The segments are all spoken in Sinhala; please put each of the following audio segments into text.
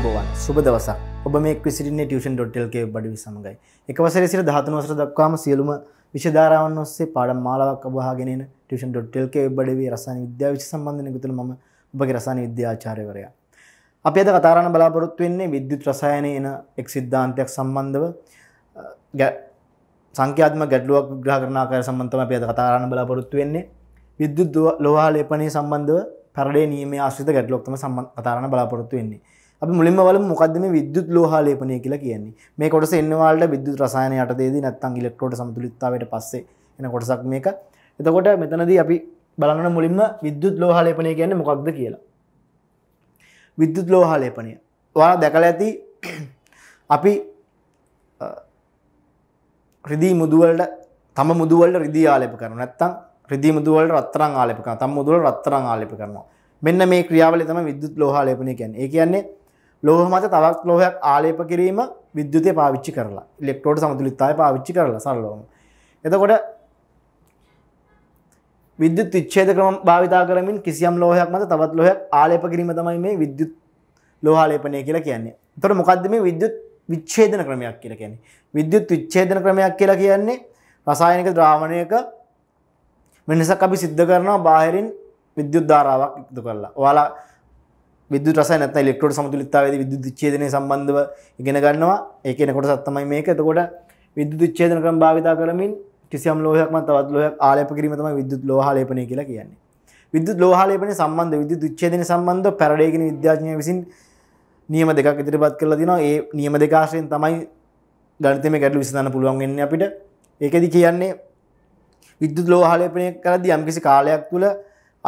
ආයුබෝවන් සුබ දවසක් ඔබ මේ විසිරන්නේ ටියෂන් ඩොට්ටල්ගේ බඩවි සමඟයි එක වසර සිර දහතුන වසර දක්වාම සියලුම විශධාරාවන් ඔස්සේ පාඩම් මාලාවක් අබහගෙන ටියෂන් ඩොට්ටල්ගේ බඩවී රසාන විද්‍යා විශ සම්බන්ධන ගුතුළ ම ඔබගේ රසාන විද්‍යාචාරයවරයා අපි අද කතාරණ බලාපොරොත්තු වෙන්නේ විද්‍යුත් රසායන එන එක් සිද්ධාන්තයක් සම්බන්ධව සංඛ්‍යාත්ම ගැටලුවක් ග්‍රහ කරනාකාර සම්බන්ධම අපි අද කතාරණ බලාපොරොත්තු වෙන්නේ විද්‍යුත් ලෝහා ලේපනය සම්බන්ධව පරඩේ නියම ආශ්‍රිත ගැටලොක්තම සම්බන් කතාරණ බලාපොරොත්තු වෙන්නේ අප මුලින්ම වල මොකදම විදුත් ලෝහාලේපනය කියලා කියන්නේ මේ කොටස එන්නවාල්ට විදදු රසායන යටතේද නැත්තං ඉලෙක්ට්‍රෝට සමතුලිත්තාවට පස්සේ එන කොටසක් මේක එතකොට මෙතනදී අපි බලන්න මුලින්ම විදුත් ලෝහාලේපනය කියන්න මොකක්ද කියලා විදුත් ලෝහාලේපනය වා දැකල ඇති අපි රිදී මුදුවලට තම මුදුවලට රිදී ආලප කරන නැත්තං රිදි මුදුවලට රත්තරං ආලපික තම් මුදුවල රත්තරං ආලපි කරනවා මෙන්න මේ ක්‍රියාවල තම විදුත් ලෝහාලේපනය කියන්න ඒ කියන්නේ ලෝහ මත තවත් ලෝහයක් ආලේප කිරීම විද්‍යුතය පාවිච්චි කරලා ඉලෙක්ට්‍රෝඩ් සමතුලිතතාවය පාවිච්චි කරලා සරලවම. එතකොට විද්‍යුත් විච්ඡේද ක්‍රම භාවිතා කරමින් කිසියම් ලෝහයක් මත තවත් ලෝහයක් ආලේප කිරීම තමයි මේ විද්‍යුත් ලෝහාලේපනය කියලා කියන්නේ. එතකොට මොකද්ද මේ විද්‍යුත් විච්ඡේදන ක්‍රමයක් කියලා කියන්නේ? විද්‍යුත් විච්ඡේදන ක්‍රමයක් කියලා කියන්නේ රසායනික ද්‍රාවණයක වෙනසක් අපි සිද්ධ කරනවා බාහිරින් විද්‍යුත් ධාරාවක් ඉක්දු කරලා. ඔයාලා විදු රසන ලෙක්ට්‍රට සමතුලිත්තාවද විදු ච්චේදන සම්බන්ධව ඉගෙන ගන්නවා ඒකන කොට සත්තමයි මේක එතකොට විදු ච්චේදන ක්‍රම් භාවිතා කරමින් කිසිම් ලෝහයක්ම තවත් ලෝය ආලප කිරීමතම විදුත් ලෝහලපනය කියලා කියන්නේ විදු ලෝහලපන සම්බන්ධ විදු ච්චේදන සම්බන්ධ පැරඩයගෙන විද්‍යාඥය විසින් නියම දෙකක් ඉදිරිපත් කරලා දිනවා ඒ නියම දෙකාශයෙන් තමයි ගනිතම ගැටලු විසඳන්න පුළුවන් වෙන්නේ අපිට ඒකෙදි කියන්නේ විද්‍යුත් ලෝහලපනය කරද්දී යම්කිසි කාලයක් තුළ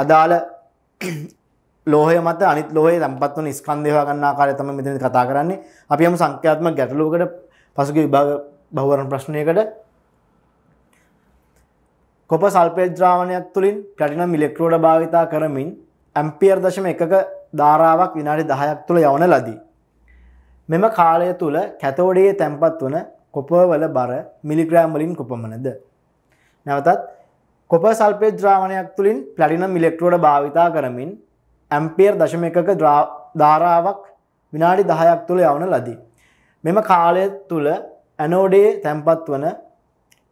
අදාළ ලෝහය මත අනිත් ලෝහේ තැන්පත් වන ස්කන්ධය ගන්න ආකාරය තමයි මෙතන කතා කරන්නේ. අපි යමු සංඛ්‍යාත්මක ගැටලුවකට පසුගිය විභාග බහුවරණ ප්‍රශ්නයකට කොප සල්ෆේට් ද්‍රාවණයක් තුලින් ප්ලැටිනම් ඉලෙක්ට්‍රෝඩ භාවිතා කරමින් ඇම්පියර් දශම එකක ධාරාවක් විනාඩි 10ක් තුල යවන ලදී. මෙම කාලය තුල කැතෝඩයේ තැන්පත් වන කොපවල බර මිලිග්‍රෑම් වලින් කොපමණද? නැවතත් කොප සල්ෆේට් ද්‍රාවණයක් තුලින් ප්ලැටිනම් ඉලෙක්ට්‍රෝඩ භාවිතා කරමින් ඇම්පියර් දශම එකක ධාරාවක් විනාඩි දහයක් තුළ යවන ලදී. මෙම කාලය තුළ ඇනෝඩේ තැන්පත් වන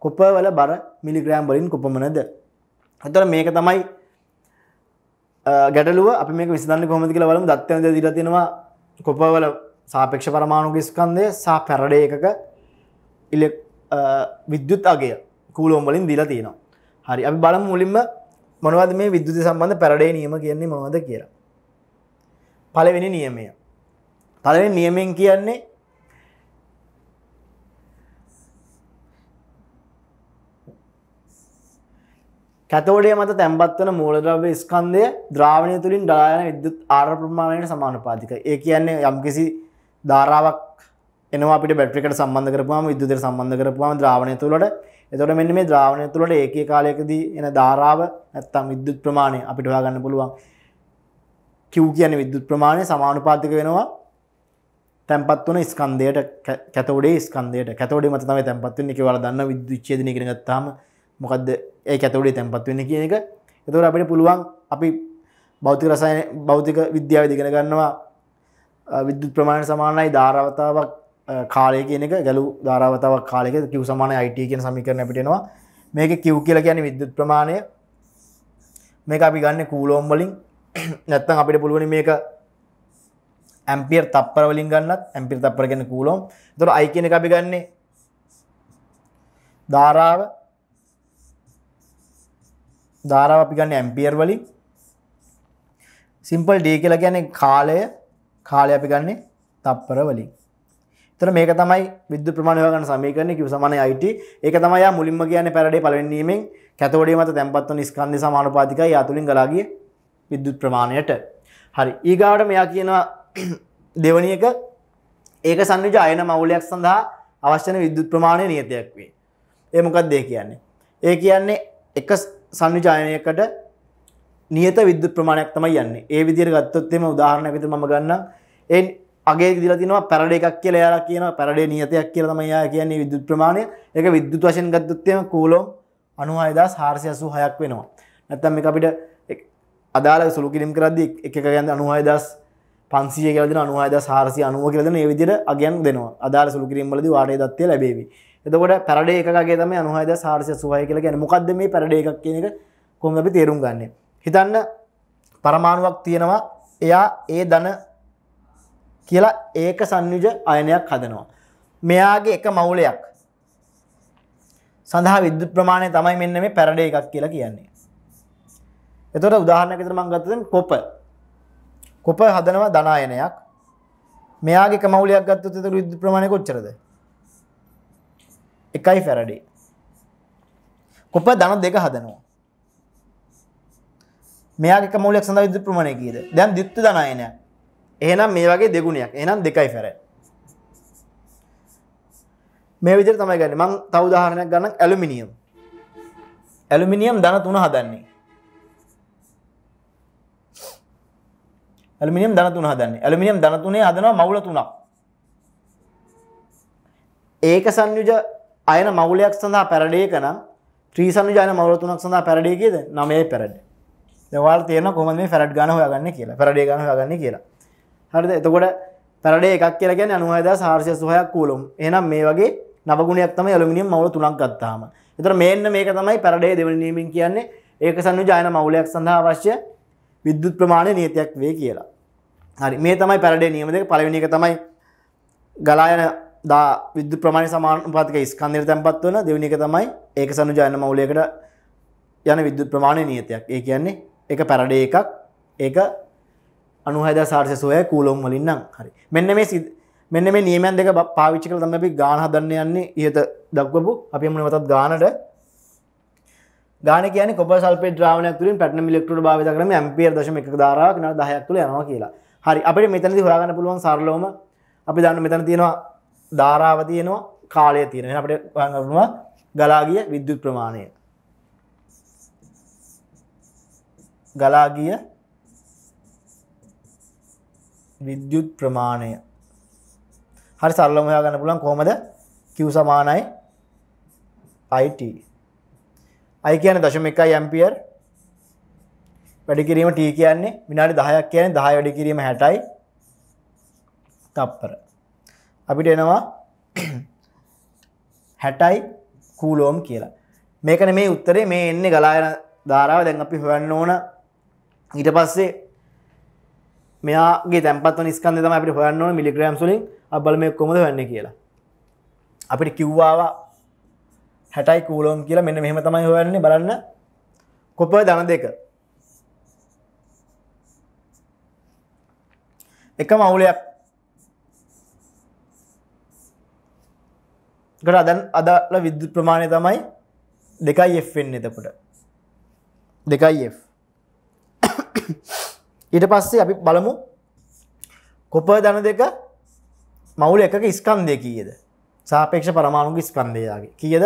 කොපවල බර මිලිග්‍රෑම් බලින් කොපමනද. හතර මේක තමයි ගැටලුව අපි මේ විස්ධන්න කොමති කියල වලම් දත්වද දිරතිෙනවා කොපවල සාපේක්ෂ පරමාණුකිස්කන්දය සා පැරඩ එකක ඉල විද්‍යුත් අගේ කූලෝම්බලින් දිලා තියෙනවා. හරි අපි බලම් මුලින්ම මොනවද මේ විද්‍යුති සම්බන්ධ පැරඩේ නියම කියන්නේ මොවද කියලා. පලවෙනි නියමය. පලවෙනි නියමෙන් කියන්නේ කැතෝඩේ මත තැම්බත්වන මූලද්‍රව්‍ය ස්කන්ධය ද්‍රාවණය තුළින් ඩායන විද්‍යුත් ආර ප්‍රමාණයට සමානුපාතික. ඒ කියන්නේ යම්කිසි ධාරාවක් එනවා අපිට බැට්‍රිකට සම්බන්ධ කරපුවාම විදුදර සම්බන්ධ කරපුවාම ද්‍රාවණය තුළට එතොට මෙන්න මේ ද්‍රාවණය තුළට ඒකේ කාලයකදී එන ධාරාව ඇත්තම් විද්‍යුත් ප්‍රමාණය අපිට හොයාගන්න පුළුවන් කිව් කියන විද්‍යුත් ප්‍රමාණය සමානුපාතික වෙනවා තැන්පත් වන ස්කන්දයට කැතවඩේ ස්කන්දයට කැතවඩේ මත තමයි තැන්පත් වන්නේ කියලා දන්න විද්‍යුත් ඡේදනය කරගෙන ගත්තාම මොකද්ද ඒ කැතවඩේ තැන්පත් වෙන්නේ කියන එක එතකොට අපිට පුළුවන් අපි භෞතික රසායන භෞතික විද්‍යාව ඉගෙන ගන්නවා විද්‍යුත් ප්‍රමාණය සමානයි ධාරාවතාවක් කාලය කියනක ගැලු ධාරාවතාවක් කාලෙක කිව් සමාන අයිට කියන සමිකරන පිටෙනවා මේක කිව් කියල කියන විද්‍යුත් ප්‍රමාණය මේක අපි ගන්න කූලෝම්වලින් නැත්තන් අපිට පුළුවනි මේක ඇම්පියර් තප්පරවලින් ගන්නත් ඇම්පිර් තප්පර ගැන කූලෝම් තොර අයි කියන අපි ගන්නේ ධාරාව ධාරාව අපි ගන්න ඇම්පියර් වලින් සිම්පල් ඩේ කියලා ගැන කාලය කාලය අපි ගන්නේ තප්පර වලින් තර මේක තමයි විද ප්‍රමාණයගන සමීකරන කිව සමන අයිට ඒක තමයි මුලින්ම කියන පැරඩේ පලවැන්නීමෙන් කැතවඩේ මත තැන්පත්ව නිස්කන්ධ සමානුපාතික යතුලින් ගලාගේ විද්‍යුත් ප්‍රමාණයට හරි ඊගාවට මෙයා කියනවා දෙවනියක ඒක සංවිජ අයන මවුලයක් සඳහා අවශ්‍යන විද්‍යුත් ප්‍රමාණය නියතයක් වේ ඒමොකක්ද ඒ කියන්නේ ඒ කියන්නේ එක සංවිජායනයකට නියත විද්‍යුත් ප්‍රමාණයක් තමයි යන්නේ ඒ විදිර ගත්තොත්තේම උදාහරණ විත ම ගන්න එන් අගේ දිල තිනවා පැරඩ එකක් කියල යාලා කියන පැරඩේ නියතයක් කියල තමයි යා කියන්නේ විදුත් ප්‍රමාණය එක විද්‍යුත් වශයෙන් ගත්තොත්තම කූලොම් අනුව අයදා සාර්සය අසූ හයක් වෙනවා නැත්තම් මේ අපිට අදාළ සුළු කිලිම් කරද්දි එක ගැන්ද අනුව අයදස් පන්සිය කියලද අනුව අයද සාර්සය අනුව කියලද ඒ විදිර අගයන් දෙනවා අදාළ සුළු කිරීම්වලද වාඩය දත්වය ලැබේවි එතකොට පැරඩ එකගේ තම අනුහයද සාර්සය සුහය කියල ගැන මොකක්ද මේ පැරඩ එකක් කියන එක කොම අපි තේරුම් ගන්න හිතන්න පරමාණුවක් තියෙනවා එයා ඒ දන කියලා ඒක සංයුජ අයනයක් හදනවා. මෙයාගේ එක මවුලයක් සඳහා විද්‍යුත් ප්‍රමාණය තමයි මෙන්න මේ පැරඩේ එකක් කියලා කියන්නේ. එතකොට උදාහරණයක් විතර මම ගත්තද කොප. කොප හදනවා ධනායනයක්. මෙයාගේ එක මවුලයක් ගත්තොත් එතකොට විද්‍යුත් ප්‍රමාණය කොච්චරද? 1 ෆැරඩේ. කොප ධන දෙක හදනවා. මෙයාගේ එක මවුලයක් සඳහා විද්‍යුත් ප්‍රමාණය කීයද? දැන් ද්විත්ව ධනායනයක්. එහෙනම් මේ වගේ දෙගුණයක් එනම් දෙකයි ෆැර මේ විදිර තමයි ගන්න මං තවදාහරණයක් ගන්න ඇලුමිනියම් ඇලුමිනියම් දන තුන හදන්නේ ඇලමිනියම් දන තුන හදන්නේ ඇලමිනියම් දන තුනේ හදනවා මවුල තුනක් ඒක සංයුජ අයන මවුලයක් සඳහා පැරඩේක නම් ත්‍රී සංයුජ අයන මවුල තුනක් සඳහා පැරඩේ කියද නමේ පැරඩ දැන් ඔයාලා තේරෙනවා කොහොමද මේ ෆැරඩ් ගාන හොයාගන්නේ කියලා පැරඩේ ගාන හොයාගන්නේ කියලා හරිද එතකොට පැරඩේ එකක් කියලගෙන අනුහදා සාර්ශය සහයක් කූලුම් එනම් මේ වගේ නවගුණයක් තම ඇලුමිනියම් මවල තුනක් ගත්තාම එතර මේන්න මේක තමයි පැරඩේ දෙවනීමින් කියන්නේ ඒක සන්නු ජයන මවුලයක් සඳහා අවශ්‍ය විද්‍යුත් ප්‍රමාණය නීතියක් වේ කියලා හරි මේ තමයි පැරඩේ නියම දෙක පලවෙනි එක තමයි ගලායන දා විද්‍ය ප්‍රමාණ සමානපාතික ස්කන්දිර තැන්පත් වන දෙවනි එක තමයි ඒක සනු ජයන මවුලයකට යන විද්‍යුත් ප්‍රමාණය නියතයක් ඒ කියන්නේ එක පැරඩේ එකක් ඒක අනුහද සාර්සය සොය කූලොම් වලින්නම් හරි මෙන්න මේ සිද මෙන්න මේ නියමන් දෙක පාවිච්චි කළ තමයි ගාන හදන්න යන්නේ ඉහත දක්වපු අපි මනවතත් ගානට ගාන කියන කොප සල්පේ ද්‍රාවණයක් තුළින් පැටනම ඉලෙක්ට්‍රෝඩ් භාවිත කරන ඇම්පියර් දශම එකක ධාරාවක් නල 10ක් තුල යනවා කියලා. හරි අපිට මෙතනදී හොයාගන්න පුළුවන් සරලවම අපි දන්න මෙතන තියෙනවා ධාරාව තියෙනවා කාලය තියෙනවා. එහෙනම් අපිට හොයාගන්න පුළුවන් ගලා ගිය විද්‍යුත් ප්‍රමාණය. ගලා ගිය විද්‍යුත් ප්‍රමාණය. හරි සරලම හොයාගන්න පුළුවන් කොහමද Q සමානයි IT. I කියන්නේ 0.1 ඇම්පියර් වැඩි කිරීම T කියන්නේ විනාඩි 10ක් කියන්නේ 10 වැඩි කිරීම 60යි තප්පර. අපිට එනවා 60යි කූලෝම් කියලා. මේකනේ මේ උත්තරේ මේ එන්නේ ගලා යන ධාරාව දැන් අපි හොයන්න ඕන ඊට පස්සේ මෙයාගේ තැපත් නිස්කන්ද තම අපි හොයන්න මිලිග්‍රම් සුලින් අබල මේ කොමද වෙන්න කියලා අපිට කිව්වාවා හැටයි කූලෝම් කියලා මෙන්න මෙහෙම තමයි හොයන්නේ බලන්න කොප දන දෙක එක මවුලයක් ගට අදන් අදාල විද්දු ප්‍රමාණය තමයි දෙකයි එෙන් එතකොට දෙකයි ඊට පස්සේ අපි බලමු කොප දන දෙක මවුල එකක ස්කන්දය කියද සාපේක්ෂ පරමාණුග ස්කන්දයාගේ කියද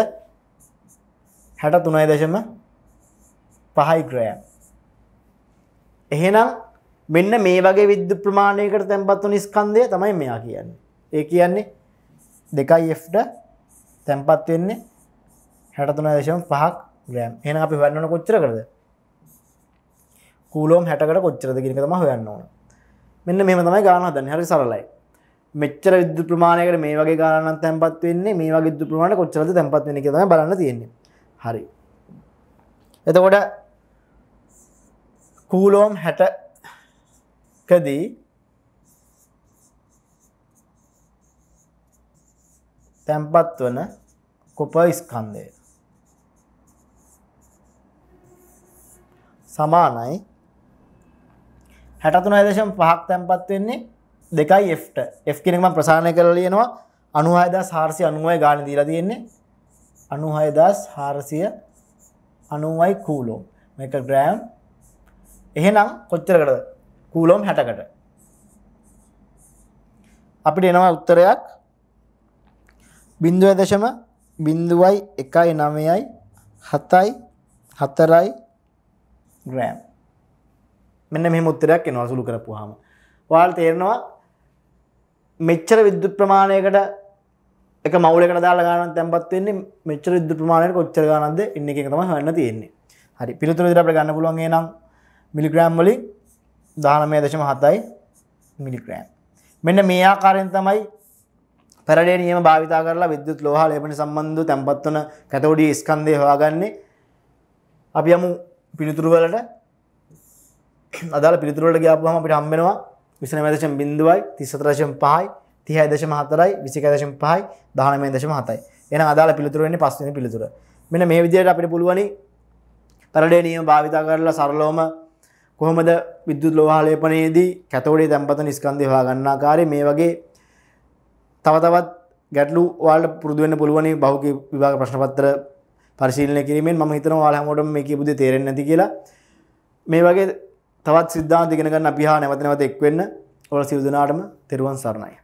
හැට තුනයි දශම පහයි ග්‍රෑම් එහෙනම් මෙන්න මේ වගේ විද්‍ය ප්‍රමාණයකට තැන්පත්ව නිස්කන්දය තමයි මෙයා කියන්න ඒ කියන්නේ දෙකයි එ්ට තැන්පත් වෙන්නේ හැටතුන දේශම පහක් ග්‍රෑම් එන අපි වන්නන කොච්චර කරද කූලෝම් හැටකට කොච්චරද කිරිකතම හොයන්න ඕන මෙන්න මෙම තමයි ගාන හදන්න හරි සරලයි මෙච්චර විද්දු ප්‍රමාණයකට මේ වගේ ගානන් තැන්පත් වෙන්නේ මේ වගේ විද්දු ප්‍රමාණයට කොච්චරද තැන්පත් වෙන්නේ කියලා තමයි බලන්න තියෙන්නේ හරි එතකොට කූලෝම් 60 කදී තැන්පත් වන කුප ස්කන්ධය සමානයි හැටතුන අදශම් පහක් තැන්පත් වෙන්නේ දෙකයි එ්ට එ් කෙනෙක්ම ප්‍රසාණය කර ලියනවා අනුහයදා හාරසි අනුවයි ගාන දීලා තියෙන්නේ අනුහයදස් හාරසිය අනුවයි කූලෝ මේක ග්‍රෑම් එහෙනම් කොච්චරකටද කූලෝම් හැටකට අපිට එනවා උත්තරයක් බිින්දුව දශම බිින්දුවයි එකයි නමයයි හතයි හතරයි ග්‍රෑම් මෙන්න මෙ මුත්තරයක් එනවා සුළු කරපුහම වාල් තේරෙනවා මෙච්චර විද්‍යුත් ප්‍රමාණයකට එක මවලක දාලා ගාන තැන්පත් වෙන්නේ මෙච්චර විද්‍යුත් ප්‍රමාණයට කොච්චර ගානක්ද ඉන්න එක තමයි හොයන්න තියෙන්නේ හරි පිළිතුර විදිහට අපිට ගන්න පුළුවන් එනම් මිලිග්‍රෑම් වලින් 19.7යි මිලිග්‍රෑම් මෙන්න මේ ආකාරයෙන් තමයි පැරඩේ නියම භාවිතා කරලා විද්‍යුත් ලෝහා ලේපන සම්බන්ධ තැන්පත් වන කැතෝඩි ස්කන්ධය හොයාගන්නේ අපි යමු පිළිතුරු වලට අදාළ පිළිතුරට ගාපුහම අපිට හම්බෙනවා විසනමදශම් බිඳුවයි තිස්සතරශම් පහයි තිහයි දශම හතරයි විසිකදශම් පහයි දානමය දශම හතයි එන අදාළ පිළිතුරන්නේ පස්සන පිළිතුර මෙන මේ විදියට අපිට පුළුවනි පරඩේ නියම භාවිතා කරලා සරලෝම කොහොමද විද්‍යුත් ලෝහාලේපනයේදී කැතෝඩේ තැන්පත නිස්කන්දය හාගන්නා කාරය මේ වගේ තවතවත් ගැටලු වාල පුරදුවන්න පුළුවනි බෞක විභාග ප්‍රශ්නපත්තර පරිශීලන කිරීමෙන් ම හිතන වාලහමෝට මේ කිබුද තේරෙන්නති කියලා මේ වගේ තවත් සිද්ධාන්ත ඉගෙන ගන්න අපි හා නැවත නැවත එක් වෙන්න ඔයාලා සියලු දෙනාටම තෙරුවන් සරණයි